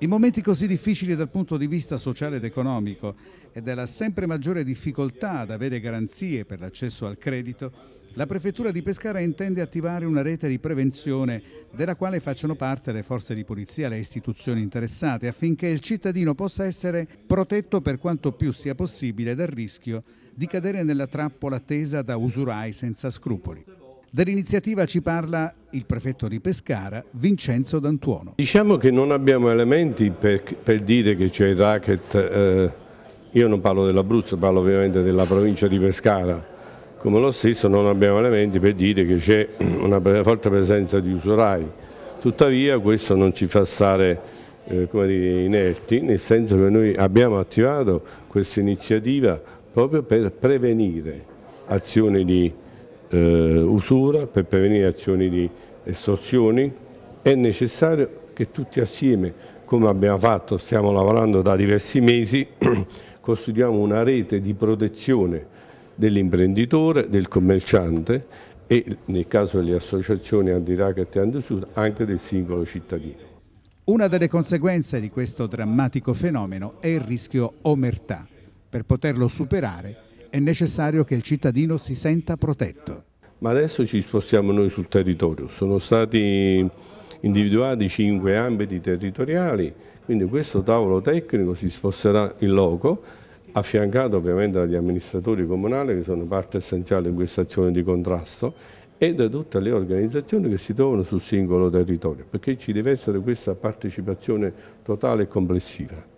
In momenti così difficili dal punto di vista sociale ed economico e della sempre maggiore difficoltà ad avere garanzie per l'accesso al credito, la Prefettura di Pescara intende attivare una rete di prevenzione della quale facciano parte le forze di polizia e le istituzioni interessate affinché il cittadino possa essere protetto per quanto più sia possibile dal rischio di cadere nella trappola tesa da usurai senza scrupoli. Dell'iniziativa ci parla il prefetto di Pescara, Vincenzo D'Antuono. Diciamo che non abbiamo elementi per, per dire che c'è il racket, eh, io non parlo dell'Abruzzo, parlo ovviamente della provincia di Pescara, come lo stesso non abbiamo elementi per dire che c'è una forte presenza di usurai, tuttavia questo non ci fa stare eh, dire, inerti, nel senso che noi abbiamo attivato questa iniziativa proprio per prevenire azioni di eh, usura, per prevenire azioni di estorsioni, è necessario che tutti assieme, come abbiamo fatto, stiamo lavorando da diversi mesi, costruiamo una rete di protezione dell'imprenditore, del commerciante e nel caso delle associazioni anti-racket e anti-sud anche del singolo cittadino. Una delle conseguenze di questo drammatico fenomeno è il rischio omertà. Per poterlo superare è necessario che il cittadino si senta protetto. Ma adesso ci spostiamo noi sul territorio, sono stati individuati cinque ambiti territoriali, quindi questo tavolo tecnico si sposterà in loco, affiancato ovviamente dagli amministratori comunali che sono parte essenziale in questa azione di contrasto e da tutte le organizzazioni che si trovano sul singolo territorio, perché ci deve essere questa partecipazione totale e complessiva.